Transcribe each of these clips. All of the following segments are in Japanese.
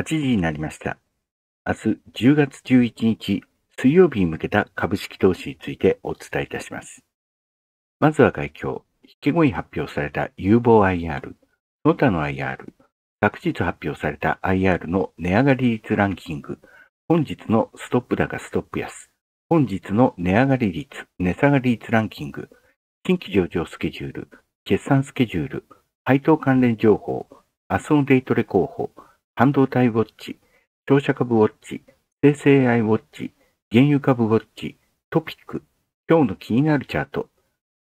8時になりました。明日10月11日水曜日に向けた株式投資についてお伝えいたします。まずは外況、引け後に発表された有望 IR、その他の IR、昨日発表された IR の値上がり率ランキング、本日のストップ高ストップ安、本日の値上がり率、値下がり率ランキング、新規上場スケジュール、決算スケジュール、配当関連情報、明日のデイトレ候補、半導体ウォッチ、商社株ウォッチ、生成 AI ウォッチ、原油株ウォッチ、トピック、今日の気になるチャート、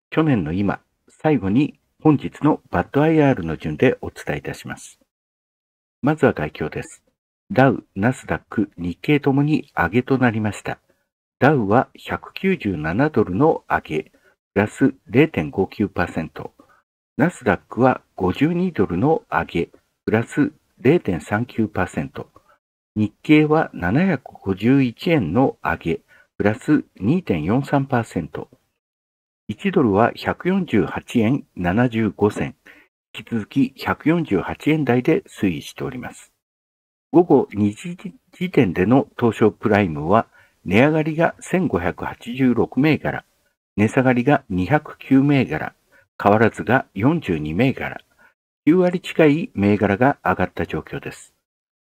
去年の今、最後に本日のバッド IR の順でお伝えいたします。まずは概況です。ダウ、ナスダック、日経ともに上げとなりました。ダウは197ドルの上げ、プラス0.59%。ナスダックは52ドルの上げ、プラス0.39%、日経は751円の上げ、プラス2.43%、1ドルは148円75銭、引き続き148円台で推移しております。午後2時時点での東証プライムは、値上がりが1586銘柄、値下がりが209銘柄、変わらずが42銘柄、9割近い銘柄が上がった状況です。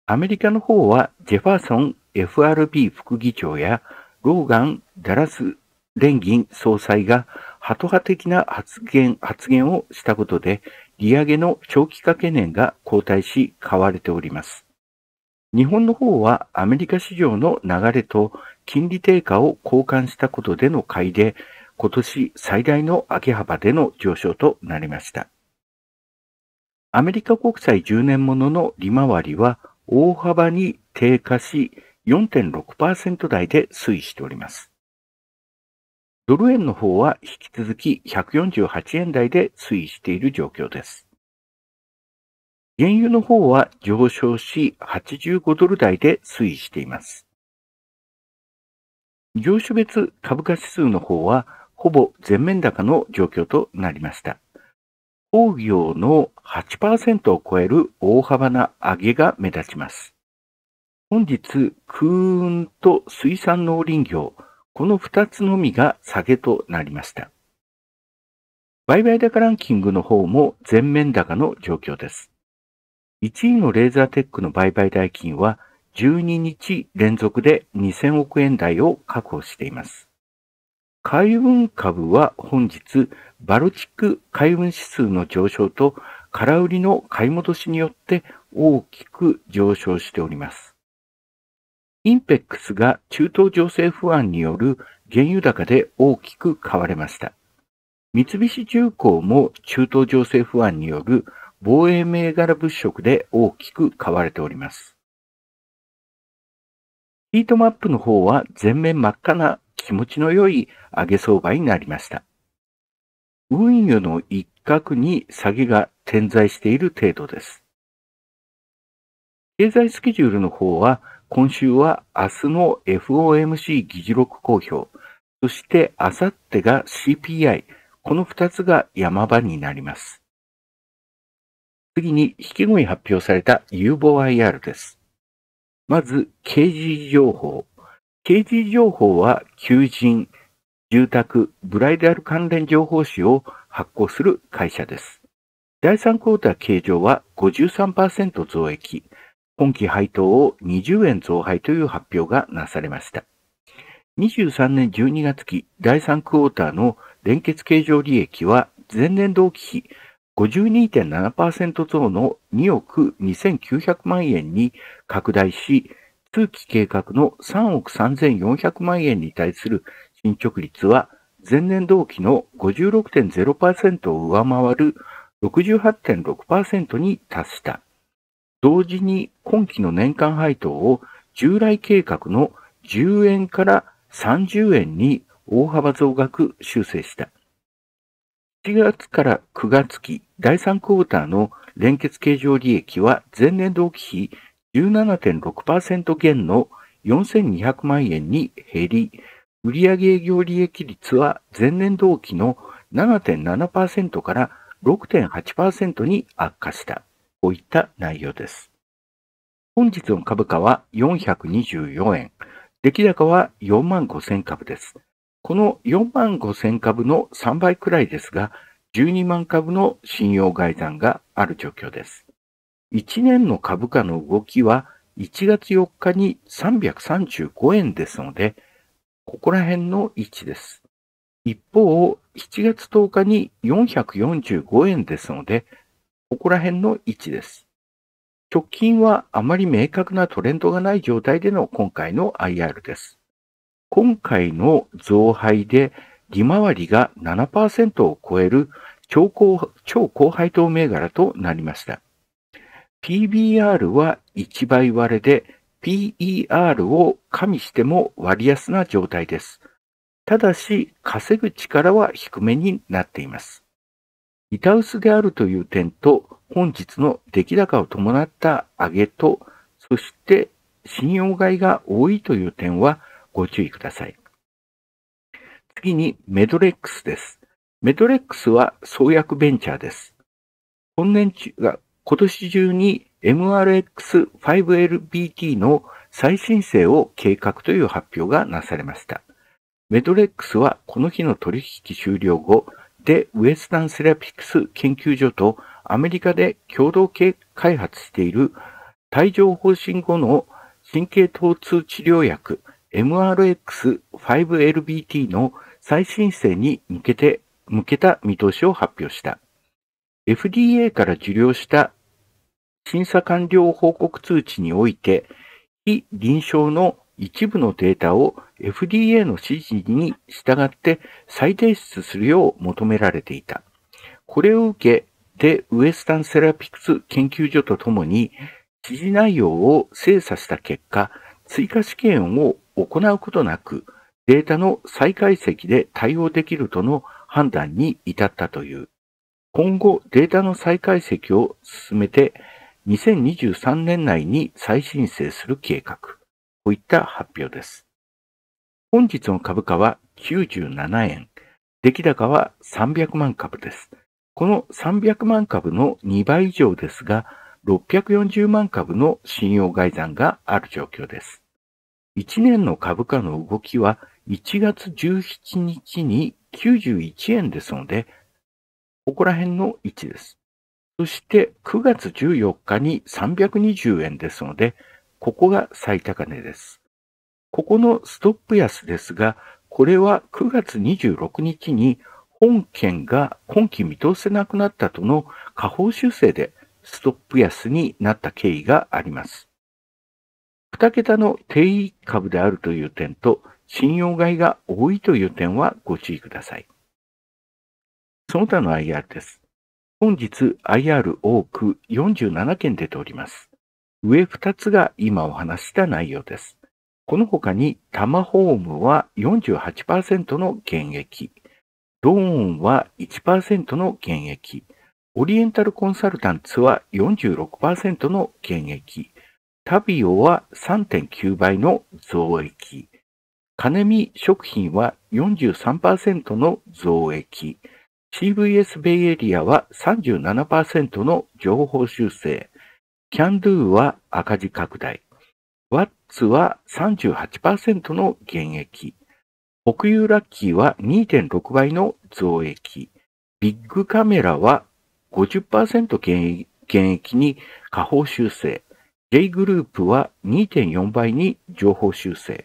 アメリカの方はジェファーソン FRB 副議長やローガン・ダラス連銀総裁がハト派的な発言、発言をしたことで利上げの長期化懸念が後退し買われております。日本の方はアメリカ市場の流れと金利低下を交換したことでの買いで今年最大の上げ幅での上昇となりました。アメリカ国債10年ものの利回りは大幅に低下し4.6%台で推移しております。ドル円の方は引き続き148円台で推移している状況です。原油の方は上昇し85ドル台で推移しています。業種別株価指数の方はほぼ全面高の状況となりました。工業の8%を超える大幅な上げが目立ちます。本日、空運と水産農林業、この2つのみが下げとなりました。売買高ランキングの方も全面高の状況です。1位のレーザーテックの売買代金は12日連続で2000億円台を確保しています。海運株は本日、バルチック海運指数の上昇と空売りの買い戻しによって大きく上昇しております。インペックスが中東情勢不安による原油高で大きく買われました。三菱重工も中東情勢不安による防衛銘柄物色で大きく買われております。ヒートマップの方は全面真っ赤な気持ちの良い上げ相場になりました。運輸の一角に詐欺が点在している程度です。経済スケジュールの方は、今週は明日の FOMC 議事録公表、そして明後日が CPI、この2つが山場になります。次に、引き声発表された有望 IR です。まず、KG 情報。KG 情報は求人、住宅、ブライダル関連情報誌を発行する会社です。第3クォーター計上は53%増益、今期配当を20円増配という発表がなされました。23年12月期第3クォーターの連結計上利益は前年同期比52.7%増の2億2900万円に拡大し、通期計画の3億3400万円に対する進捗率は前年同期の56.0%を上回る68.6%に達した。同時に今期の年間配当を従来計画の10円から30円に大幅増額修正した。7月から9月期第3クォーターの連結計上利益は前年同期比17.6%減の4200万円に減り、売上営業利益率は前年同期の7.7%から6.8%に悪化した。こういった内容です。本日の株価は424円。出来高は4万5000株です。この4万5000株の3倍くらいですが、12万株の信用外算がある状況です。1年の株価の動きは1月4日に335円ですので、ここら辺の位置です。一方、7月10日に445円ですので、ここら辺の位置です。直近はあまり明確なトレンドがない状態での今回の IR です。今回の増配で利回りが7%を超える超高超高配当銘柄となりました。PBR は1倍割れで PER を加味しても割安な状態です。ただし、稼ぐ力は低めになっています。板薄であるという点と、本日の出来高を伴った上げと、そして信用買いが多いという点はご注意ください。次にメドレックスです。メドレックスは創薬ベンチャーです。今年中が今年中に MRX5LBT の再申請を計画という発表がなされました。メドレックスはこの日の取引終了後、で、ウエスタンセラピックス研究所とアメリカで共同開発している帯状方針後の神経疼痛治療薬 MRX5LBT の再申請に向けて、向けた見通しを発表した。FDA から受領した審査完了報告通知において、非臨床の一部のデータを FDA の指示に従って再提出するよう求められていた。これを受け、でウエスタンセラピクス研究所とともに、指示内容を精査した結果、追加試験を行うことなく、データの再解析で対応できるとの判断に至ったという。今後、データの再解析を進めて、2023年内に再申請する計画。こういった発表です。本日の株価は97円。出来高は300万株です。この300万株の2倍以上ですが、640万株の信用外算がある状況です。1年の株価の動きは1月17日に91円ですので、ここら辺の位置です。そして9月14日に320円ですので、ここが最高値です。ここのストップ安ですが、これは9月26日に本県が今期見通せなくなったとの下方修正でストップ安になった経緯があります。2桁の定位株であるという点と、信用買いが多いという点はご注意ください。その他の IR です。本日 IR 多く47件出ております。上2つが今お話した内容です。この他にタマホームは48%の減益、ローンは1%の減益、オリエンタルコンサルタンツは46%の減益、タビオは3.9倍の増益、カネミ食品は43%の増益、CVS ベイエリアは37%の情報修正。CanDo は赤字拡大。Watts は38%の減益。北遊ラッキーは2.6倍の増益。ビッグカメラは50%減益に下方修正。J グループは2.4倍に情報修正。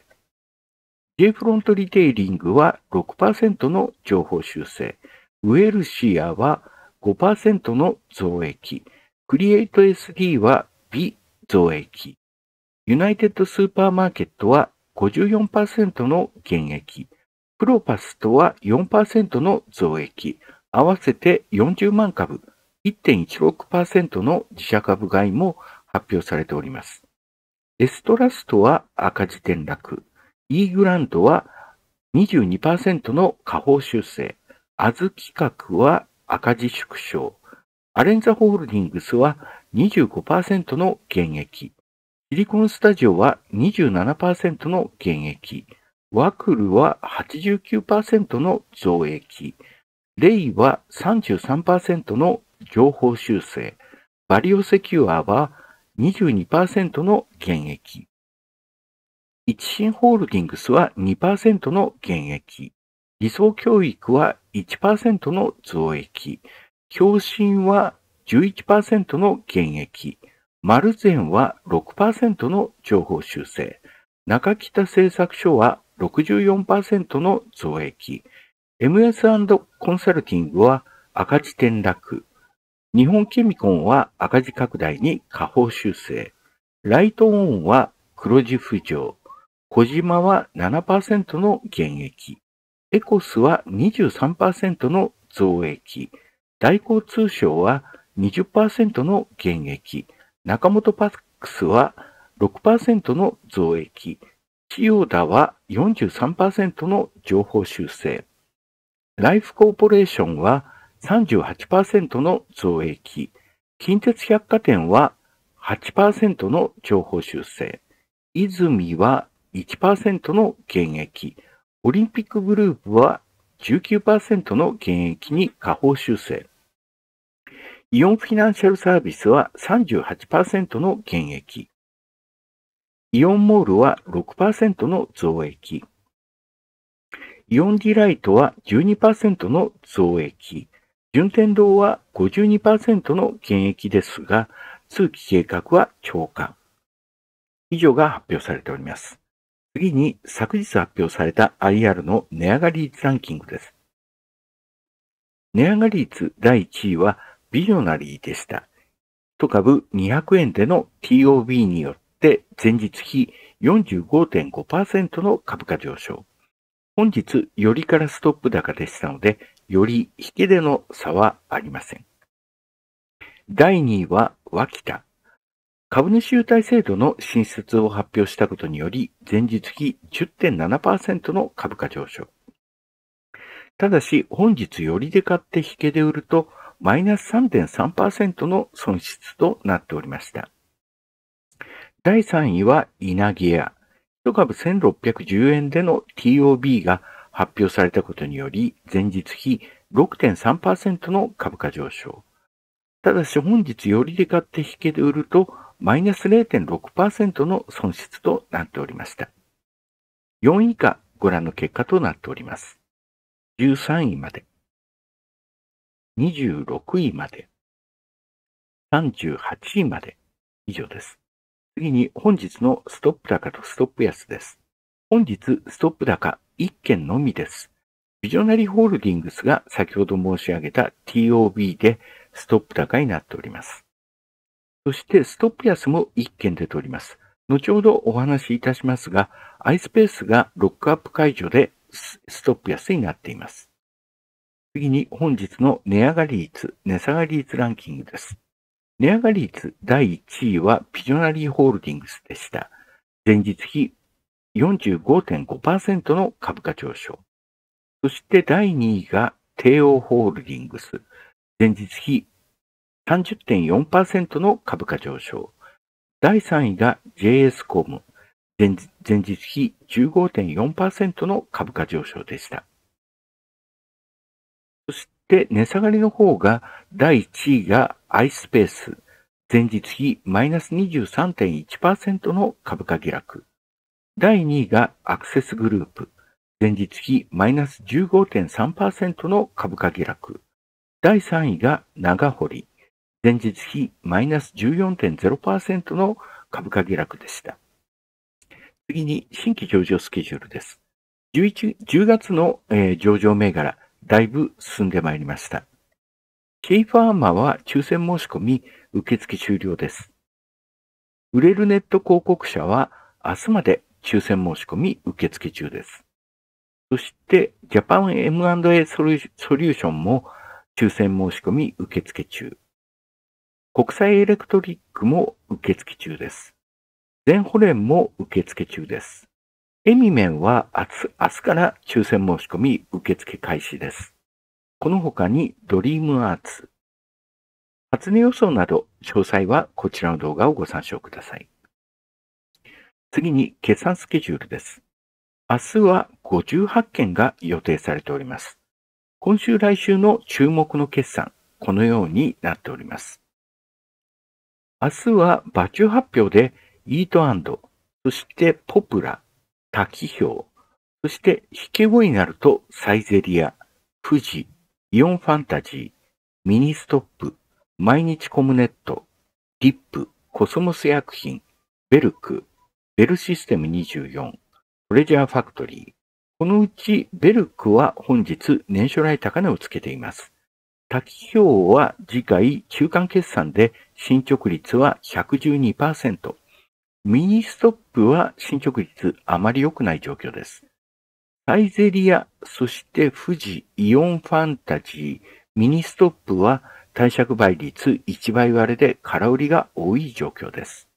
J フロントリテイリングは6%の情報修正。ウェルシアは5%の増益、クリエイト SD は微増益、ユナイテッドスーパーマーケットは54%の減益、プロパスとは4%の増益、合わせて40万株、1.16%の自社株買いも発表されております。エストラストは赤字転落、E グラントは22%の下方修正、アズ企画は赤字縮小。アレンザホールディングスは25%の減益。シリコンスタジオは27%の減益。ワクルは89%の増益。レイは33%の情報修正。バリオセキュアは22%の減益。一新ホールディングスは2%の減益。理想教育は1%の増益、共振は11%の減益、丸善は6%の情報修正、中北製作所は64%の増益、MS& コンサルティングは赤字転落、日本ケミコンは赤字拡大に下方修正、ライトオンは黒字浮上、小島は7%の減益、エコスは23%の増益、大交通省は20%の減益、中本パックスは6%の増益、千代田は43%の情報修正、ライフコーポレーションは38%の増益、近鉄百貨店は8%の情報修正、泉は1%の減益、オリンピックグループは19%の減益に下方修正。イオンフィナンシャルサービスは38%の減益。イオンモールは6%の増益。イオンディライトは12%の増益。順天堂は52%の減益ですが、通期計画は超過。以上が発表されております。次に昨日発表された IR の値上がり率ランキングです。値上がり率第1位はビジョナリーでした。1株200円での TOB によって前日比45.5%の株価上昇。本日、よりからストップ高でしたので、より引けでの差はありません。第2位は、脇田。株主優待制度の新設を発表したことにより、前日比10.7%の株価上昇。ただし、本日よりで買って引けで売ると、マイナス3.3%の損失となっておりました。第3位は、稲毛屋。1株1610円での TOB が発表されたことにより、前日比6.3%の株価上昇。ただし、本日よりで買って引けで売ると、マイナス0.6%の損失となっておりました。4位以下ご覧の結果となっております。13位まで、26位まで、38位まで、以上です。次に本日のストップ高とストップ安です。本日ストップ高1件のみです。ビジョナリーホールディングスが先ほど申し上げた TOB でストップ高になっております。そしてストップ安も1件出ております。後ほどお話しいたしますが、iSpace がロックアップ解除でストップ安になっています。次に本日の値上がり率、値下がり率ランキングです。値上がり率第1位はピジョナリーホールディングスでした。前日比45.5%の株価上昇。そして第2位が帝王ホールディングス。前日比30.4%の株価上昇。第3位が JS コム。前日比15.4%の株価上昇でした。そして値下がりの方が第1位が iSpace。前日比マイナス23.1%の株価下落。第2位がアクセスグループ。前日比マイナス15.3%の株価下落。第3位が長堀。前日比マイナス14.0%の株価下落でした。次に新規上場スケジュールです。11 10月の、えー、上場銘柄、だいぶ進んでまいりました。ケェイファーマは抽選申し込み受付終了です。売れるネット広告社は明日まで抽選申し込み受付中です。そして、ジャパン M&A ソリューションも抽選申し込み受付中。国際エレクトリックも受付中です。全保連も受付中です。エミメンは明日明日から抽選申し込み受付開始です。この他にドリームアーツ、初音予想など詳細はこちらの動画をご参照ください。次に決算スケジュールです。明日は58件が予定されております。今週来週の注目の決算、このようになっております。明日は馬中発表でイートアンド、そしてポプラ、多気表、そして引け後になるとサイゼリア、富士、イオンファンタジー、ミニストップ、毎日コムネット、リップ、コスモス薬品、ベルク、ベルシステム24、トレジャーファクトリー。このうちベルクは本日年初来高値をつけています。多気表は次回中間決算で進捗率は112%。ミニストップは進捗率あまり良くない状況です。サイゼリア、そして富士、イオンファンタジー、ミニストップは貸借倍率1倍割れで空売りが多い状況です。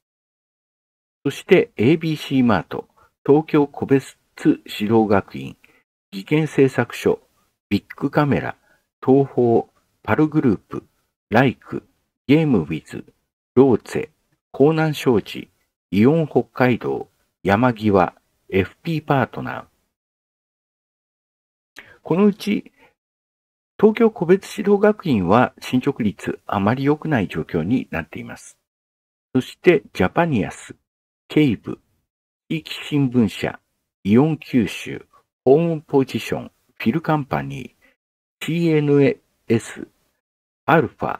そして ABC マート、東京個別指導学院、事件製作所、ビッグカメラ、東宝、パルグループ、ライク、ゲームウィズ、ローツェ、江南商事、イオン北海道、山際、FP パートナー。このうち、東京個別指導学院は進捗率あまり良くない状況になっています。そして、ジャパニアス、ケイブ、地域新聞社、イオン九州、ホームポジション、フィルカンパニー、CNS、アルファ、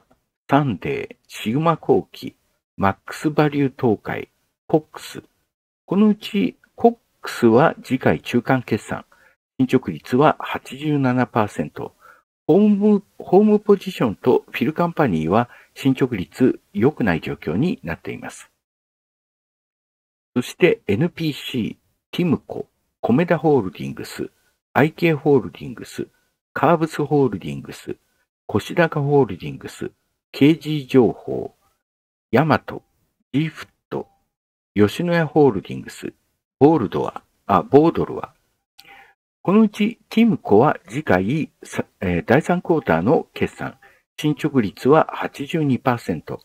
サンデー、シグマ後期、マックスバリュー東海、コックス。このうちコックスは次回中間決算。進捗率は87%。ホーム、ホームポジションとフィルカンパニーは進捗率良くない状況になっています。そして NPC、ティムコ、コメダホールディングス、IK ホールディングス、カーブスホールディングス、コシダカホールディングス、KG 情報、ヤマト、ジーフット、吉野家ホールディングス、ボールドは、あ、ボードルは、このうち、ティムコは次回、え第3クォーターの決算、進捗率は82%。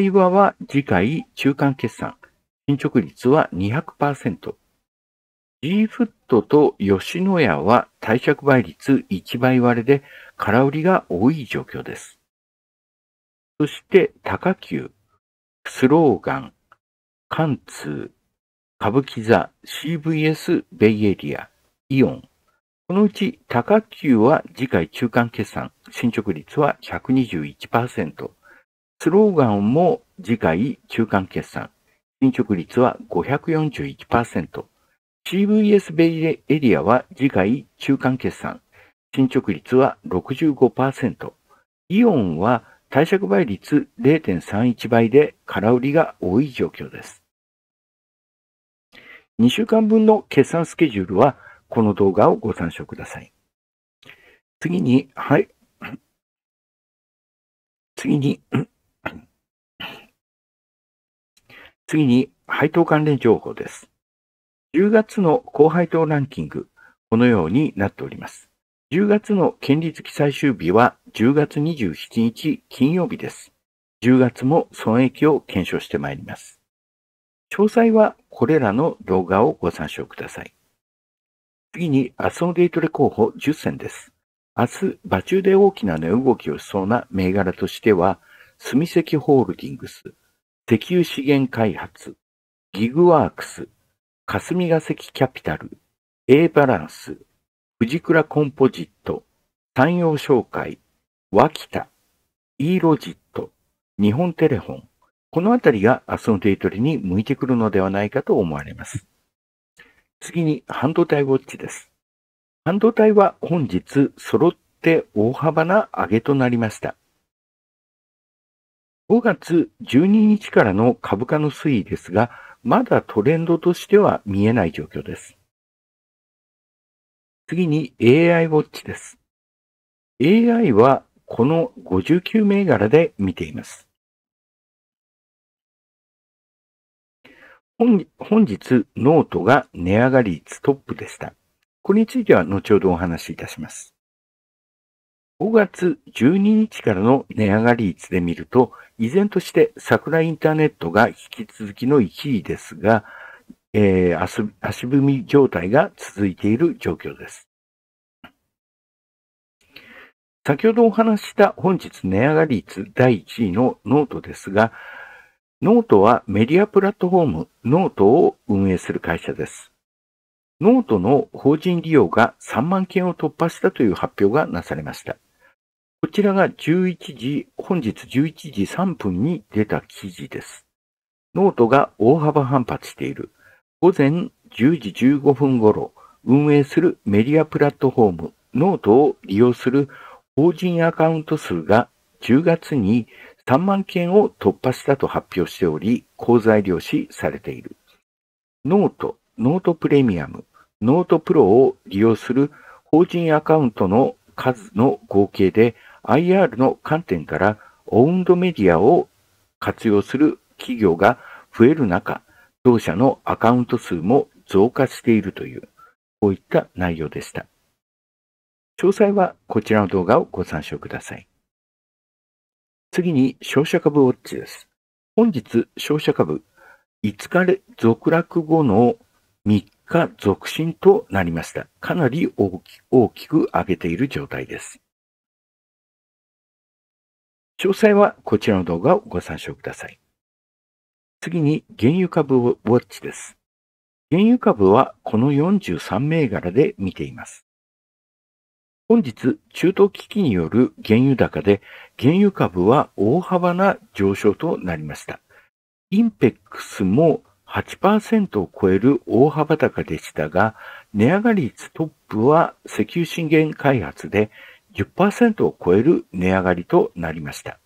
イワは次回、中間決算、進捗率は200%。G フットと吉野家は対借倍率1倍割れで空売りが多い状況です。そして高級、スローガン、貫通、歌舞伎座、CVS ベイエリア、イオン。このうち高級は次回中間決算、進捗率は121%。スローガンも次回中間決算、進捗率は541%。CVS ベイエリアは次回中間決算、進捗率は65%。イオンは貸借倍率0.31倍で空売りが多い状況です。2週間分の決算スケジュールはこの動画をご参照ください。次に、はい。次に、次に、配当関連情報です。10月の高配当ランキング、このようになっております。10月の権利付き最終日は10月27日金曜日です。10月も損益を検証してまいります。詳細はこれらの動画をご参照ください。次に明日のデイトレ候補10選です。明日、場中で大きな値動きをしそうな銘柄としては、住石ホールディングス、石油資源開発、ギグワークス、霞ヶ関キャピタル、A バランス、藤倉コンポジット、山陽商会、脇田、イーロジット、日本テレホン、このあたりが明日のデイトレに向いてくるのではないかと思われます。次に半導体ウォッチです。半導体は本日揃って大幅な上げとなりました。5月12日からの株価の推移ですが、まだトレンドとしては見えない状況です。次に AI ウォッチです。AI はこの59銘柄で見ています。本日、ノートが値上がり率トップでした。これについては後ほどお話しいたします。5月12日からの値上がり率で見ると、依然として桜インターネットが引き続きの1位ですが、えー、足踏み状態が続いている状況です。先ほどお話した本日値上がり率第1位のノートですが、ノートはメディアプラットフォームノートを運営する会社です。ノートの法人利用が3万件を突破したという発表がなされました。こちらが11時、本日11時3分に出た記事です。ノートが大幅反発している。午前10時15分ごろ、運営するメディアプラットフォーム、ノートを利用する法人アカウント数が10月に3万件を突破したと発表しており、好材料視されている。ノート、ノートプレミアム、ノートプロを利用する法人アカウントの数の合計で IR の観点からオウンドメディアを活用する企業が増える中、同社のアカウント数も増加しているという、こういった内容でした。詳細はこちらの動画をご参照ください。次に、商社株ウォッチです。本日、商社株、5日続落後の3日続伸となりました。かなり大きく上げている状態です。詳細はこちらの動画をご参照ください。次に原油株ウォッチです。原油株はこの43銘柄で見ています。本日、中東危機による原油高で、原油株は大幅な上昇となりました。インペックスも8%を超える大幅高でしたが、値上がり率トップは石油資源開発で10%を超える値上がりとなりました。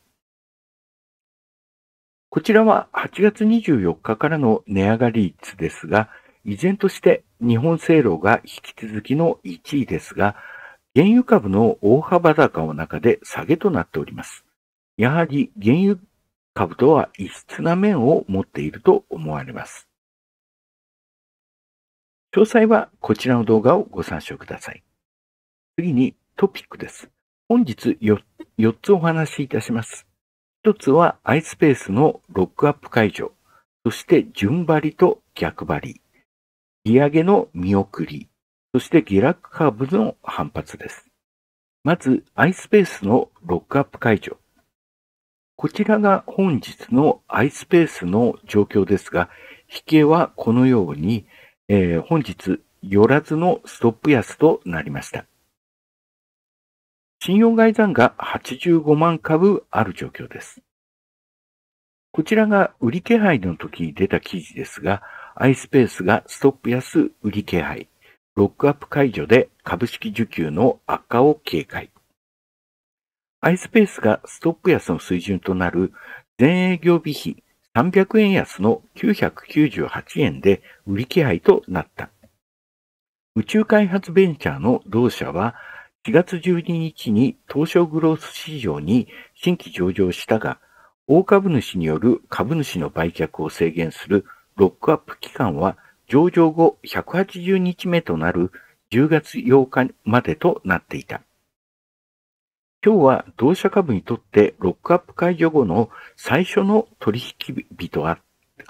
こちらは8月24日からの値上がり率ですが、依然として日本製炉が引き続きの1位ですが、原油株の大幅高の中で下げとなっております。やはり原油株とは異質な面を持っていると思われます。詳細はこちらの動画をご参照ください。次にトピックです。本日 4, 4つお話しいたします。一つは iSpace のロックアップ解除、そして順張りと逆張り、利上げの見送り、そして下落株の反発です。まず iSpace のロックアップ解除。こちらが本日の iSpace の状況ですが、引けはこのように、えー、本日、寄らずのストップ安となりました。信用外残が85万株ある状況です。こちらが売り気配の時に出た記事ですが、iSpace がストップ安売り気配、ロックアップ解除で株式受給の悪化を警戒。iSpace がストップ安の水準となる全営業日比300円安の998円で売り気配となった。宇宙開発ベンチャーの同社は4月12日に東証グロース市場に新規上場したが、大株主による株主の売却を制限するロックアップ期間は上場後180日目となる10月8日までとなっていた。今日は同社株にとってロックアップ解除後の最初の取引日とあ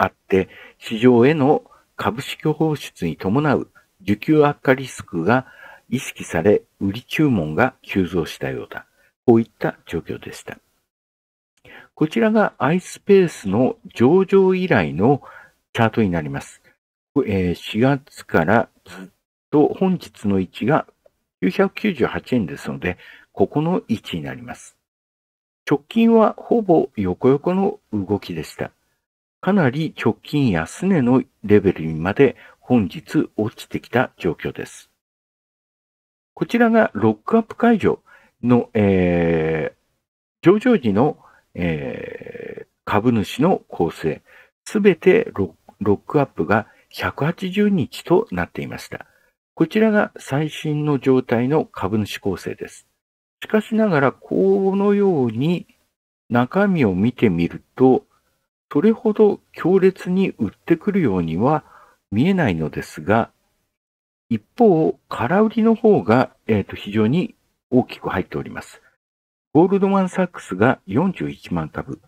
って、市場への株式放出に伴う需給悪化リスクが意識され、売り注文が急増したようだ。こういった状況でした。こちらが iSpace の上場以来のチャートになります。え4月からずっと本日の位置が998円ですので、ここの位置になります。直近はほぼ横横の動きでした。かなり直近安値のレベルにまで本日落ちてきた状況です。こちらがロックアップ解除の、えー、上場時の、えー、株主の構成、すべてロックアップが180日となっていました。こちらが最新の状態の株主構成です。しかしながら、このように中身を見てみると、それほど強烈に売ってくるようには見えないのですが、一方、空売りの方が、えー、と非常に大きく入っております。ゴールドマン・サックスが41万株、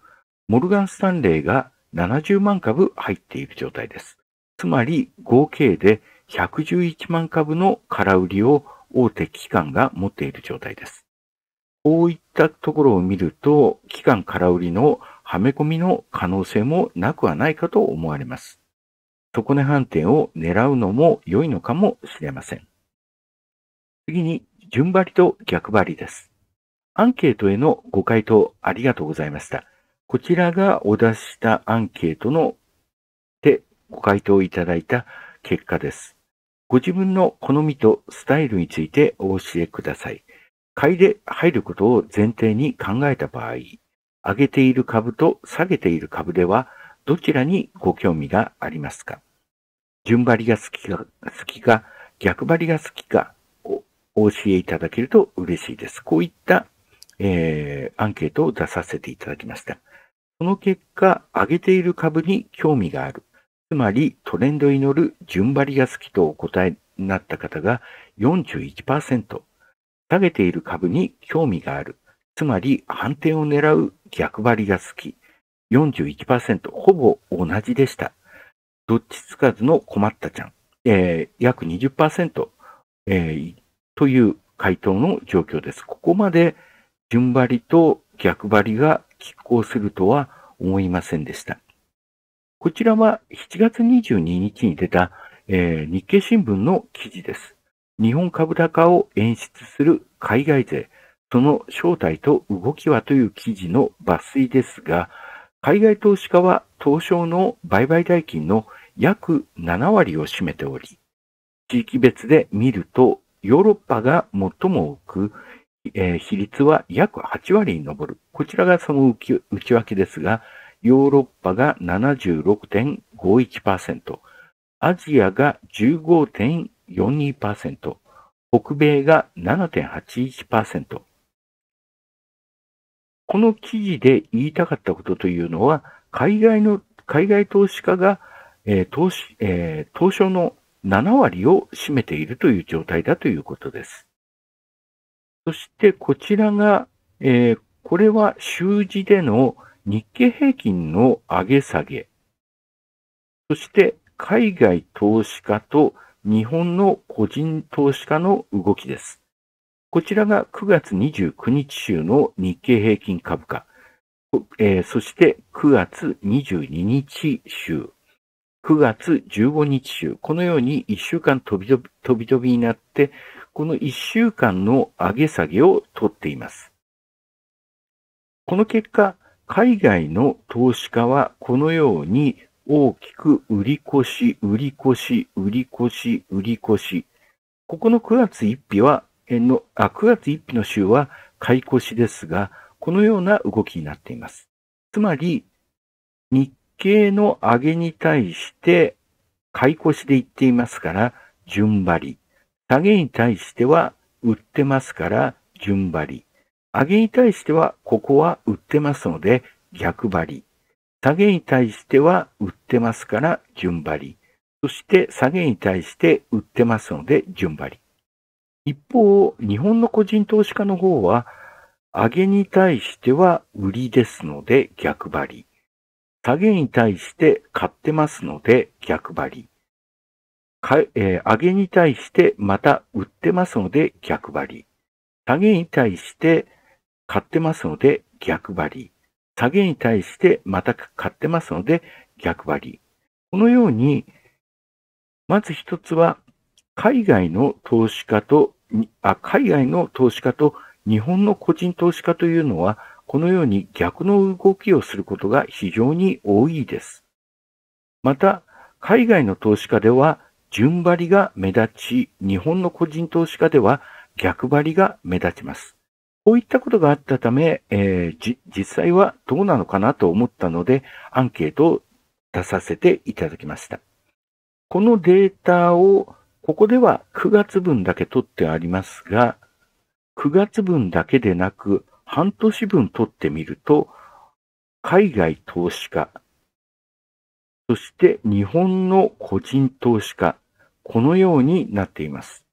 モルガン・スタンレーが70万株入っている状態です。つまり合計で111万株の空売りを大手機関が持っている状態です。こういったところを見ると、機関空売りのはめ込みの可能性もなくはないかと思われます。底値反転を狙うのも良いのかもしれません。次に、順張りと逆張りです。アンケートへのご回答ありがとうございました。こちらがお出ししたアンケートのでご回答いただいた結果です。ご自分の好みとスタイルについてお教えください。買いで入ることを前提に考えた場合、上げている株と下げている株ではどちらにご興味がありますか順張りが好きか、好きか、逆張りが好きか、お、お教えいただけると嬉しいです。こういった、えー、アンケートを出させていただきました。その結果、上げている株に興味がある。つまり、トレンドに乗る順張りが好きとお答えになった方が41%。下げている株に興味がある。つまり、反転を狙う逆張りが好き。41%。ほぼ同じでした。どっちつかずの困ったちゃん、えー、約20%、えー、という回答の状況です。ここまで順張りと逆張りが拮抗するとは思いませんでした。こちらは7月22日に出た、えー、日経新聞の記事です。日本株高を演出する海外勢、その正体と動きはという記事の抜粋ですが、海外投資家は東証の売買代金の約7割を占めており、地域別で見ると、ヨーロッパが最も多く、えー、比率は約8割に上る。こちらがその内訳ですが、ヨーロッパが76.51%、アジアが15.42%、北米が7.81%。この記事で言いたかったことというのは、海外の、海外投資家がえー、資えー、東証の7割を占めているという状態だということです。そしてこちらが、えー、これは週次での日経平均の上げ下げ。そして海外投資家と日本の個人投資家の動きです。こちらが9月29日週の日経平均株価、えー、そして9月22日週、9月15日週、このように1週間飛び飛び飛び飛びになって、この1週間の上げ下げをとっています。この結果、海外の投資家はこのように大きく売り越し、売り越し、売り越し、売り越し。ここの9月1日は、のあ9月1日の週は買い越しですが、このような動きになっています。つまり、日計の上げに対して、買い越しで言っていますから、順張り。下げに対しては、売ってますから、順張り。上げに対しては、ここは売ってますので、逆張り。下げに対しては、売ってますから、順張り。そして、下げに対して売ってますので、順張り。一方、日本の個人投資家の方は、上げに対しては売りですので、逆張り。下げに対して買ってますので逆張り。かえー、上げに対してまた売ってますので逆張り。下げに対して買ってますので逆張り。下げに対してまた買ってますので逆張り。このように、まず一つは、海外の投資家と、あ、海外の投資家と日本の個人投資家というのはこのように逆の動きをすることが非常に多いです。また、海外の投資家では順張りが目立ち、日本の個人投資家では逆張りが目立ちます。こういったことがあったため、えー、実際はどうなのかなと思ったので、アンケートを出させていただきました。このデータを、ここでは9月分だけ取ってありますが、9月分だけでなく、半年分取ってみると、海外投資家、そして日本の個人投資家、このようになっています。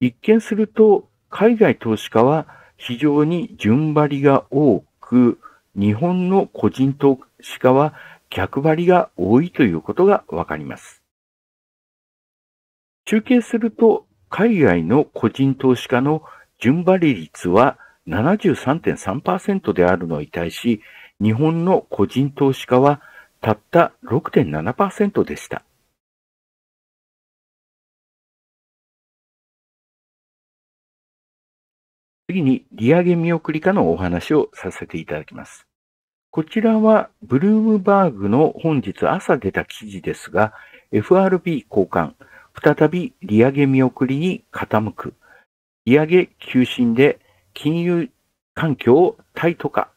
一見すると、海外投資家は非常に順張りが多く、日本の個人投資家は逆張りが多いということがわかります。集計すると、海外の個人投資家の順張り率は73.3%であるのに対し、日本の個人投資家はたった6.7%でした。次に利上げ見送りかのお話をさせていただきます。こちらはブルームバーグの本日朝出た記事ですが、FRB 交換、再び利上げ見送りに傾く。利上げ急進で金融環境をタイト化。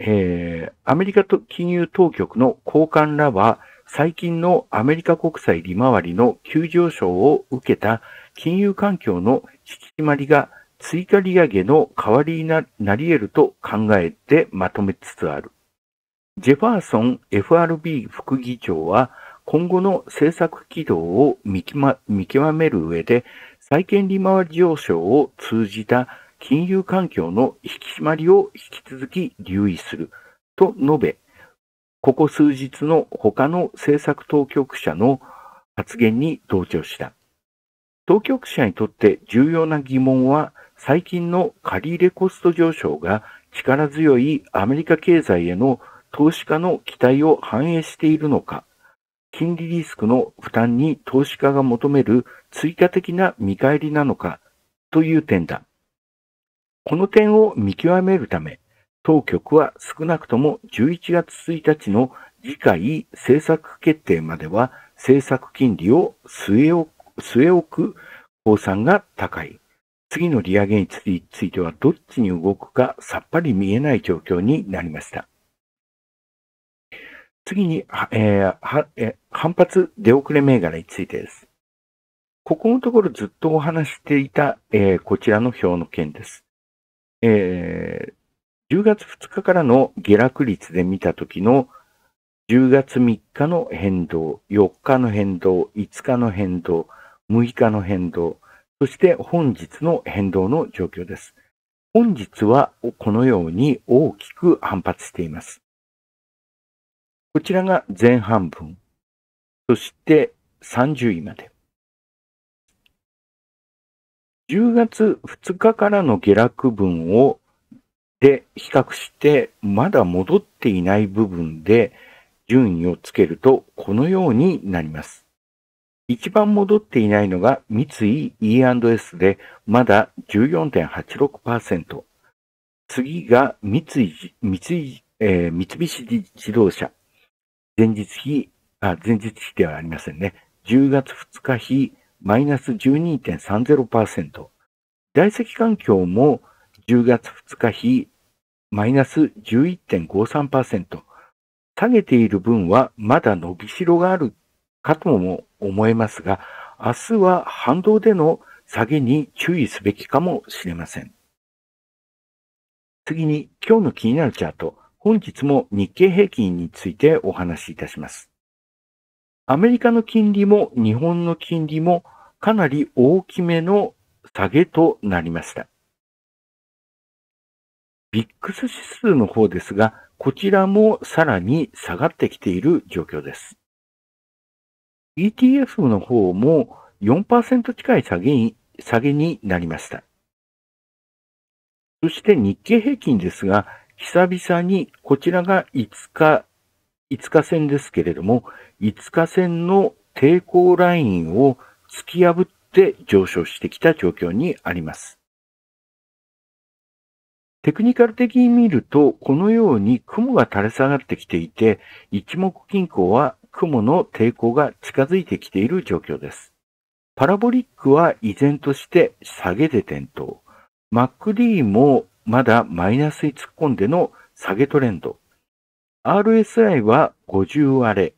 えー、アメリカと金融当局の交換らは、最近のアメリカ国債利回りの急上昇を受けた金融環境の引き締まりが追加利上げの代わりになり得ると考えてまとめつつある。ジェファーソン FRB 副議長は今後の政策軌道を見極める上で債券利回り上昇を通じた金融環境の引き締まりを引き続き留意すると述べ、ここ数日の他の政策当局者の発言に同調した。当局者にとって重要な疑問は、最近の借入コスト上昇が力強いアメリカ経済への投資家の期待を反映しているのか、金利リスクの負担に投資家が求める追加的な見返りなのかという点だ。この点を見極めるため、当局は少なくとも11月1日の次回政策決定までは政策金利を据え置く据え置く公算が高い。次の利上げについてはどっちに動くかさっぱり見えない状況になりました。次に、えーえー、反発出遅れ銘柄についてです。ここのところずっとお話していた、えー、こちらの表の件です。えー、10月2日からの下落率で見たときの10月3日の変動、4日の変動、5日の変動、6日の変動、そして本日の変動の状況です。本日はこのように大きく反発しています。こちらが前半分、そして30位まで。10月2日からの下落分をで比較して、まだ戻っていない部分で順位をつけると、このようになります。一番戻っていないのが三井 E&S で、まだ14.86%。次が三井、三井、えー、三菱自動車。前日比、あ、前日比ではありませんね。10月2日比マイナス12.30%。大石環境も10月2日比マイナス11.53%。下げている分はまだ伸びしろがあるかとも思えますが、明日は反動での下げに注意すべきかもしれません。次に今日の気になるチャート、本日も日経平均についてお話しいたします。アメリカの金利も日本の金利もかなり大きめの下げとなりました。ビックス指数の方ですが、こちらもさらに下がってきている状況です。ETF の方も4%近い下げに下げになりました。そして日経平均ですが、久々にこちらが5日5日線ですけれども、5日線の抵抗ラインを突き破って上昇してきた状況にあります。テクニカル的に見ると、このように雲が垂れ下がってきていて、一目均衡は雲の抵抗が近づいてきている状況です。パラボリックは依然として下げで点灯。マック D もまだマイナスに突っ込んでの下げトレンド。RSI は50割れ、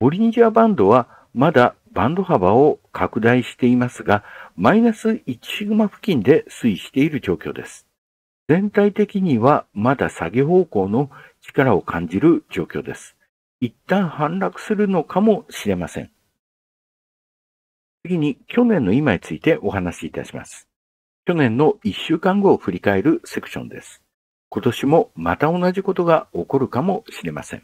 ボリンジャーバンドはまだバンド幅を拡大していますが、マイナス1シグマ付近で推移している状況です。全体的にはまだ下げ方向の力を感じる状況です。一旦反落するのかもしれません。次に去年の今についてお話しいたします。去年の1週間後を振り返るセクションです。今年もまた同じことが起こるかもしれません。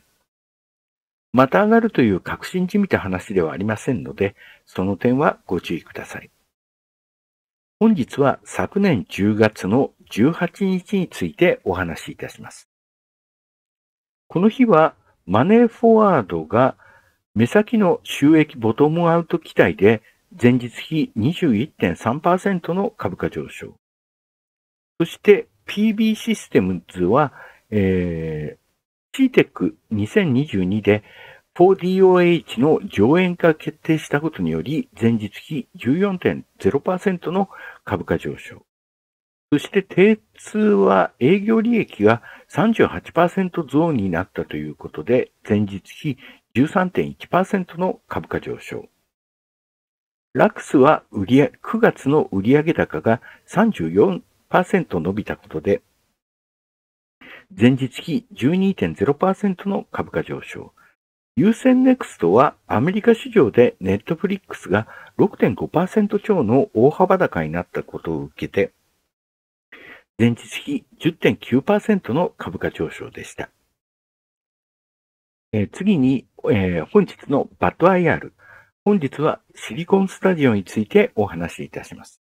また上がるという確信じみた話ではありませんので、その点はご注意ください。本日は昨年10月の18日についてお話しいたします。この日はマネーフォワードが目先の収益ボトムアウト期待で前日比21.3%の株価上昇。そして PB システムズは、えー、CTEC2022 で 4DOH の上演が決定したことにより、前日比14.0%の株価上昇。そして、定通は営業利益が38%増になったということで、前日比13.1%の株価上昇。ラクスは売9月の売上高が34 0.1%伸びたことで、前日比12.0%の株価上昇。優先ネクストはアメリカ市場でネットフリックスが6.5%超の大幅高になったことを受けて、前日比10.9%の株価上昇でした。えー、次に、えー、本日のバッド IR。本日はシリコンスタジオについてお話しいたします。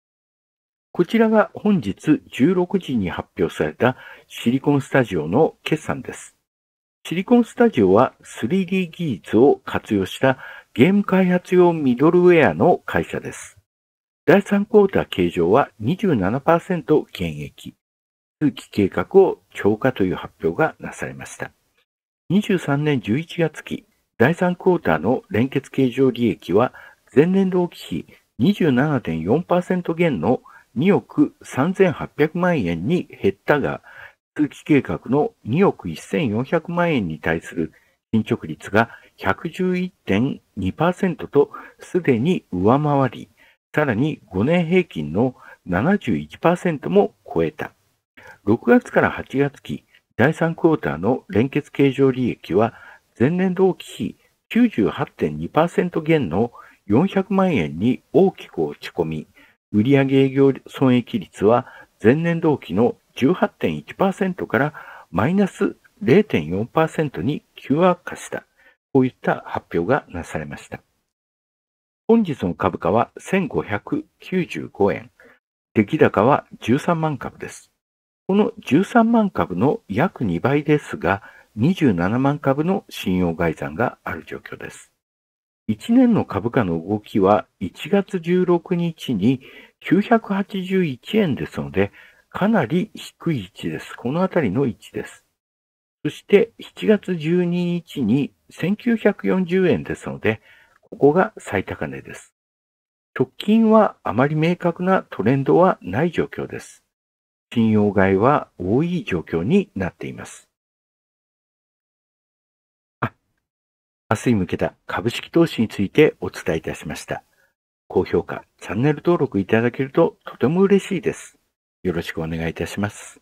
こちらが本日16時に発表されたシリコンスタジオの決算です。シリコンスタジオは 3D 技術を活用したゲーム開発用ミドルウェアの会社です。第3クォーター形状は27%減益。通期計画を超過という発表がなされました。23年11月期、第3クォーターの連結形状利益は前年同期比27.4%減の2億3800万円に減ったが、通期計画の2億1400万円に対する進捗率が111.2%とすでに上回り、さらに5年平均の71%も超えた。6月から8月期、第3クォーターの連結計上利益は、前年同期比98.2%減の400万円に大きく落ち込み、売上営業損益率は前年同期の18.1%からマイナス0.4%に急悪化した。こういった発表がなされました。本日の株価は1595円。出来高は13万株です。この13万株の約2倍ですが、27万株の信用概算がある状況です。1年の株価の動きは1月16日に981円ですので、かなり低い位置です。このあたりの位置です。そして7月12日に1940円ですので、ここが最高値です。直近はあまり明確なトレンドはない状況です。信用買いは多い状況になっています。明日に向けた株式投資についてお伝えいたしました。高評価、チャンネル登録いただけるととても嬉しいです。よろしくお願いいたします。